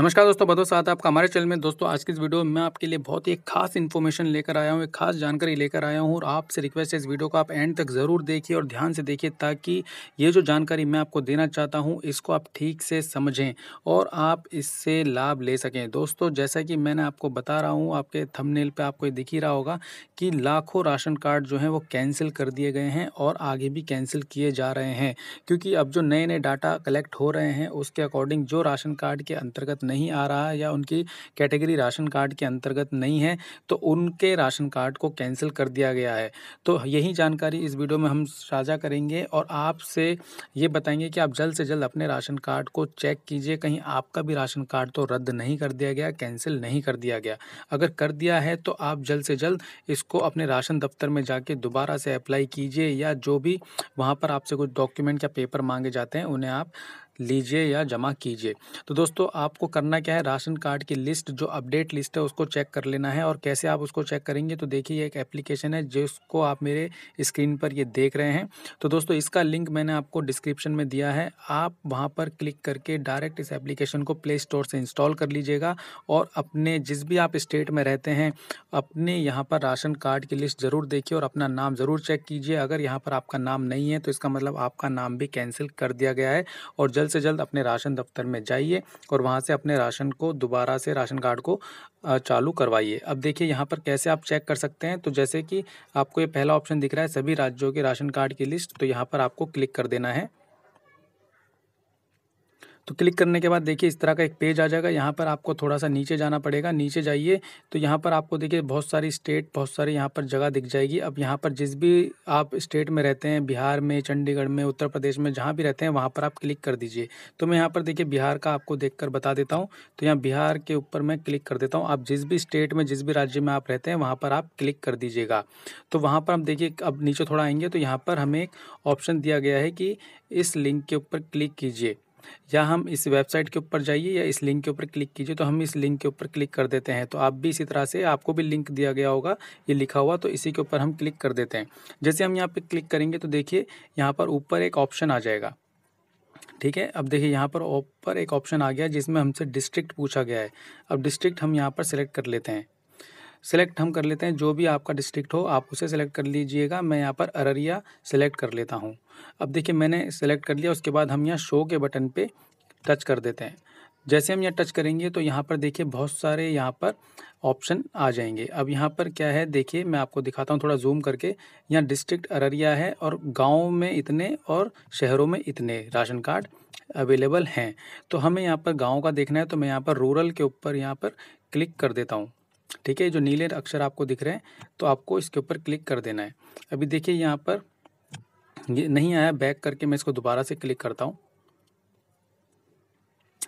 नमस्कार दोस्तों बदो साथ आपका हमारे चैनल में दोस्तों आज की इस वीडियो में मैं आपके लिए बहुत ही खास इन्फॉर्मेशन लेकर आया हूँ एक खास जानकारी लेकर आया हूँ और आपसे रिक्वेस्ट है इस वीडियो को आप एंड तक ज़रूर देखिए और ध्यान से देखिए ताकि ये जो जानकारी मैं आपको देना चाहता हूँ इसको आप ठीक से समझें और आप इससे लाभ ले सकें दोस्तों जैसा कि मैंने आपको बता रहा हूँ आपके थमनेल पर आपको दिख ही रहा होगा कि लाखों राशन कार्ड जो हैं वो कैंसिल कर दिए गए हैं और आगे भी कैंसिल किए जा रहे हैं क्योंकि अब जो नए नए डाटा कलेक्ट हो रहे हैं उसके अकॉर्डिंग जो राशन कार्ड के अंतर्गत नहीं आ रहा है या उनकी कैटेगरी राशन कार्ड के अंतर्गत नहीं है तो उनके राशन कार्ड को कैंसिल कर दिया गया है तो यही जानकारी इस वीडियो में हम साझा करेंगे और आपसे ये बताएंगे कि आप जल्द से जल्द अपने राशन कार्ड को चेक कीजिए कहीं आपका भी राशन कार्ड तो रद्द नहीं कर दिया गया कैंसिल नहीं कर दिया गया अगर कर दिया है तो आप जल्द से जल्द इसको अपने राशन दफ्तर में जाके दोबारा से अप्लाई कीजिए या जो भी वहाँ पर आपसे कुछ डॉक्यूमेंट या पेपर मांगे जाते हैं उन्हें आप लीजिए या जमा कीजिए तो दोस्तों आपको करना क्या है राशन कार्ड की लिस्ट जो अपडेट लिस्ट है उसको चेक कर लेना है और कैसे आप उसको चेक करेंगे तो देखिए एक एप्लीकेशन है जिसको आप मेरे स्क्रीन पर ये देख रहे हैं तो दोस्तों इसका लिंक मैंने आपको डिस्क्रिप्शन में दिया है आप वहाँ पर क्लिक करके डायरेक्ट इस एप्लीकेशन को प्ले स्टोर से इंस्टॉल कर लीजिएगा और अपने जिस भी आप स्टेट में रहते हैं अपने यहाँ पर राशन कार्ड की लिस्ट ज़रूर देखिए और अपना नाम ज़रूर चेक कीजिए अगर यहाँ पर आपका नाम नहीं है तो इसका मतलब आपका नाम भी कैंसिल कर दिया गया है और जल्द जल्द से जल्द अपने राशन दफ्तर में जाइए और वहाँ से अपने राशन को दोबारा से राशन कार्ड को चालू करवाइए अब देखिए यहाँ पर कैसे आप चेक कर सकते हैं तो जैसे कि आपको ये पहला ऑप्शन दिख रहा है सभी राज्यों के राशन कार्ड की लिस्ट तो यहाँ पर आपको क्लिक कर देना है तो क्लिक करने के बाद देखिए इस तरह का एक पेज आ जाएगा यहाँ पर आपको थोड़ा सा नीचे जाना पड़ेगा नीचे जाइए तो यहाँ पर आपको देखिए बहुत सारी स्टेट बहुत सारी यहाँ पर जगह दिख जाएगी अब यहाँ पर जिस भी आप स्टेट में रहते हैं बिहार में चंडीगढ़ में उत्तर प्रदेश में जहाँ भी रहते हैं वहाँ पर आप क्लिक कर दीजिए तो मैं यहाँ पर देखिए बिहार का आपको देख कर बता देता हूँ तो यहाँ बिहार के ऊपर मैं क्लिक कर देता हूँ आप जिस भी स्टेट में जिस भी राज्य में आप रहते हैं वहाँ पर आप क्लिक कर दीजिएगा तो वहाँ पर हम देखिए अब नीचे थोड़ा आएंगे तो यहाँ पर हमें एक ऑप्शन दिया गया है कि इस लिंक के ऊपर क्लिक कीजिए या हम इस वेबसाइट के ऊपर जाइए या इस लिंक के ऊपर क्लिक कीजिए तो हम इस लिंक के ऊपर क्लिक कर देते हैं तो आप भी इसी तरह से आपको भी लिंक दिया गया होगा ये लिखा हुआ तो इसी के ऊपर हम क्लिक कर देते हैं जैसे हम यहाँ पर क्लिक करेंगे तो देखिए यहाँ पर ऊपर एक ऑप्शन आ जाएगा ठीक है अब देखिए यहाँ पर ऊपर एक ऑप्शन आ गया जिसमें हमसे डिस्ट्रिक्ट पूछा गया है अब डिस्ट्रिक्ट हम यहाँ पर सेलेक्ट कर लेते हैं सेलेक्ट हम कर लेते हैं जो भी आपका डिस्ट्रिक्ट हो आप उसे सेलेक्ट कर लीजिएगा मैं यहाँ पर अररिया सेलेक्ट कर लेता हूँ अब देखिए मैंने सेलेक्ट कर लिया उसके बाद हम यहाँ शो के बटन पे टच कर देते हैं जैसे हम यहाँ टच करेंगे तो यहाँ पर देखिए बहुत सारे यहाँ पर ऑप्शन आ जाएंगे अब यहाँ पर क्या है देखिए मैं आपको दिखाता हूँ थोड़ा जूम करके यहाँ डिस्ट्रिक्ट अररिया है और गाँव में इतने और शहरों में इतने राशन कार्ड अवेलेबल हैं तो हमें यहाँ पर गाँव का देखना है तो मैं यहाँ पर रूरल के ऊपर यहाँ पर क्लिक कर देता हूँ ठीक है जो नीले अक्षर आपको दिख रहे हैं तो आपको इसके ऊपर क्लिक कर देना है अभी देखिए यहाँ पर ये नहीं आया बैक करके मैं इसको दोबारा से क्लिक करता हूँ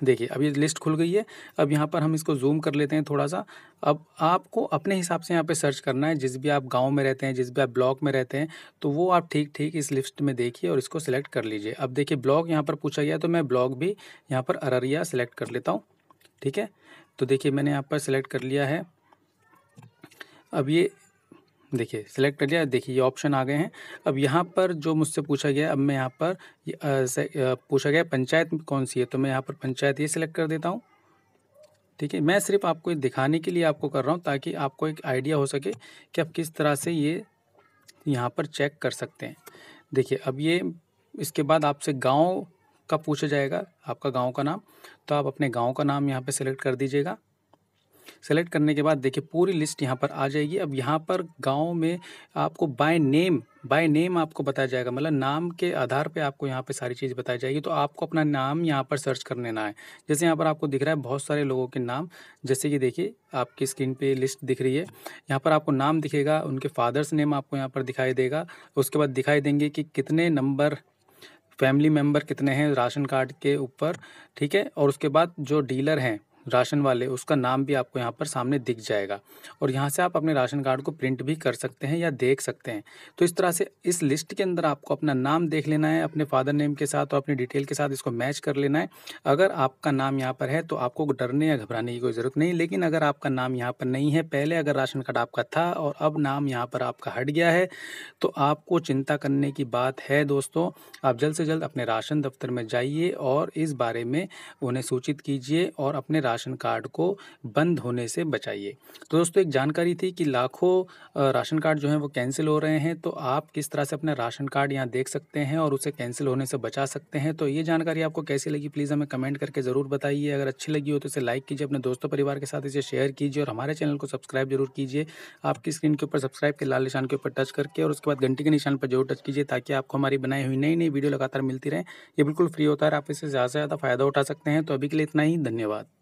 देखिए अब ये लिस्ट खुल गई है अब यहाँ पर हम इसको जूम कर लेते हैं थोड़ा सा अब आपको अपने हिसाब से यहाँ पे सर्च करना है जिस भी आप गांव में रहते हैं जिस भी आप ब्लॉक में रहते हैं तो वो आप ठीक ठीक इस लिस्ट में देखिए और इसको सिलेक्ट कर लीजिए अब देखिए ब्लॉक यहाँ पर पूछा गया तो मैं ब्लॉक भी यहाँ पर अररिया सेलेक्ट कर लेता हूँ ठीक है तो देखिए मैंने यहाँ पर सिलेक्ट कर लिया है अब ये देखिए सिलेक्ट कर लिया देखिए ये ऑप्शन आ गए हैं अब यहाँ पर जो मुझसे पूछा गया अब मैं यहाँ पर से, पूछा गया पंचायत कौन सी है तो मैं यहाँ पर पंचायत ये सिलेक्ट कर देता हूँ ठीक है मैं सिर्फ आपको दिखाने के लिए आपको कर रहा हूँ ताकि आपको एक आइडिया हो सके कि आप किस तरह से ये यहाँ पर चेक कर सकते हैं देखिए अब ये इसके बाद आपसे गाँव का पूछा जाएगा आपका गाँव का नाम तो आप अपने गाँव का नाम यहाँ पर सिलेक्ट कर दीजिएगा सेलेक्ट करने के बाद देखिए पूरी लिस्ट यहाँ पर आ जाएगी अब यहाँ पर गाँव में आपको बाय नेम बाय नेम आपको बताया जाएगा मतलब नाम के आधार पे आपको यहाँ पे सारी चीज़ बताई जाएगी तो आपको अपना नाम यहाँ पर सर्च कर लेना है जैसे यहाँ पर आपको दिख रहा है बहुत सारे लोगों के नाम जैसे कि देखिए आपकी स्क्रीन पे लिस्ट दिख रही है यहाँ पर आपको नाम दिखेगा उनके फादर्स नेम आपको यहाँ पर दिखाई देगा उसके बाद दिखाई देंगे कि कितने नंबर फैमिली मेम्बर कितने हैं राशन कार्ड के ऊपर ठीक है और उसके बाद जो डीलर हैं राशन वाले उसका नाम भी आपको यहाँ पर सामने दिख जाएगा और यहाँ से आप अपने राशन कार्ड को प्रिंट भी कर सकते हैं या देख सकते हैं तो इस तरह से इस लिस्ट के अंदर आपको अपना नाम देख लेना है अपने फादर नेम के साथ और अपनी डिटेल के साथ इसको मैच कर लेना है अगर आपका नाम यहाँ पर है तो आपको डरने या घबराने की कोई ज़रूरत नहीं लेकिन अगर आपका नाम यहाँ पर नहीं है पहले अगर राशन कार्ड आपका था और अब नाम यहाँ पर आपका हट गया है तो आपको चिंता करने की बात है दोस्तों आप जल्द से जल्द अपने राशन दफ्तर में जाइए और इस बारे में उन्हें सूचित कीजिए और अपने राशन कार्ड को बंद होने से बचाइए तो दोस्तों एक जानकारी थी कि लाखों राशन कार्ड जो हैं वो कैंसिल हो रहे हैं तो आप किस तरह से अपना राशन कार्ड यहाँ देख सकते हैं और उसे कैंसिल होने से बचा सकते हैं तो ये जानकारी आपको कैसी लगी प्लीज़ हमें कमेंट करके ज़रूर बताइए अगर अच्छी लगी हो तो इसे लाइक कीजिए अपने दोस्तों परिवार के साथ इसे शेयर कीजिए और हमारे चैनल को सब्सक्राइब जरूर कीजिए आपकी स्क्रीन के ऊपर सब्सक्राइब के लाल निशान के ऊपर टच करके और उसके बाद घंटी के निशान पर जरूर टच कीजिए ताकि आपको हमारी बनाई हुई नई नई वीडियो लगातार मिलती रहे ये बिल्कुल फ्री होता है आप इससे ज़्यादा से ज़्यादा फायदा उठा सकते हैं तो अभी के लिए इतना ही धन्यवाद